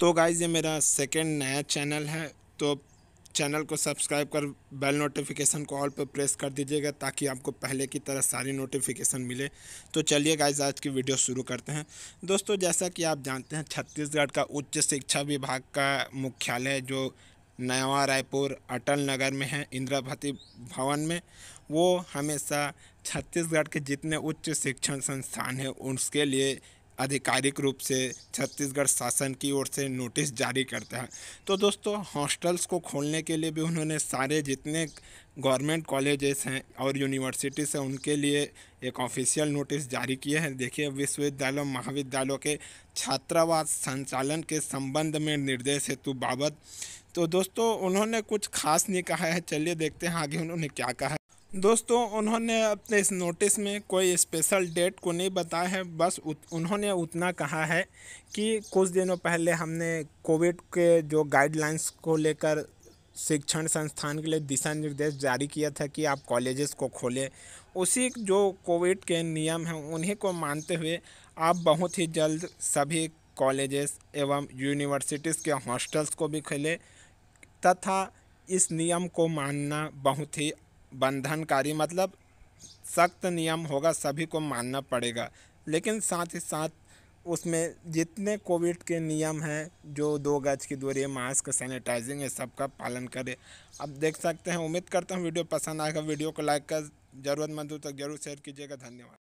तो गाइज़ ये मेरा सेकेंड नया चैनल है तो चैनल को सब्सक्राइब कर बेल नोटिफिकेशन को ऑल पर प्रेस कर दीजिएगा ताकि आपको पहले की तरह सारी नोटिफिकेशन मिले तो चलिए गाइज आज की वीडियो शुरू करते हैं दोस्तों जैसा कि आप जानते हैं छत्तीसगढ़ का उच्च शिक्षा विभाग का मुख्यालय जो नया रायपुर अटल नगर में है इंदिरा भवन में वो हमेशा छत्तीसगढ़ के जितने उच्च शिक्षण संस्थान हैं उसके लिए आधिकारिक रूप से छत्तीसगढ़ शासन की ओर से नोटिस जारी करता है तो दोस्तों हॉस्टल्स को खोलने के लिए भी उन्होंने सारे जितने गवर्नमेंट कॉलेजेस हैं और यूनिवर्सिटीज़ हैं उनके लिए एक ऑफिशियल नोटिस जारी किए हैं देखिए विश्वविद्यालय महाविद्यालयों के छात्रावास संचालन के संबंध में निर्देश हेतु बाबत तो दोस्तों उन्होंने कुछ खास नहीं कहा है चलिए देखते हैं आगे उन्होंने क्या कहा दोस्तों उन्होंने अपने इस नोटिस में कोई स्पेशल डेट को नहीं बताया है बस उत, उन्होंने उतना कहा है कि कुछ दिनों पहले हमने कोविड के जो गाइडलाइंस को लेकर शिक्षण संस्थान के लिए दिशा निर्देश जारी किया था कि आप कॉलेजेस को खोलें उसी जो कोविड के नियम हैं उन्हीं को मानते हुए आप बहुत ही जल्द सभी कॉलेजेस एवं यूनिवर्सिटीज़ के हॉस्टल्स को भी खोलें तथा इस नियम को मानना बहुत ही बंधनकारी मतलब सख्त नियम होगा सभी को मानना पड़ेगा लेकिन साथ ही साथ उसमें जितने कोविड के नियम हैं जो दो गज की दूरी मास्क सैनिटाइजिंग है सबका पालन करें अब देख सकते हैं उम्मीद करता हूँ वीडियो पसंद आएगा वीडियो को लाइक कर ज़रूरतमंद हो तो ज़रूर शेयर कीजिएगा धन्यवाद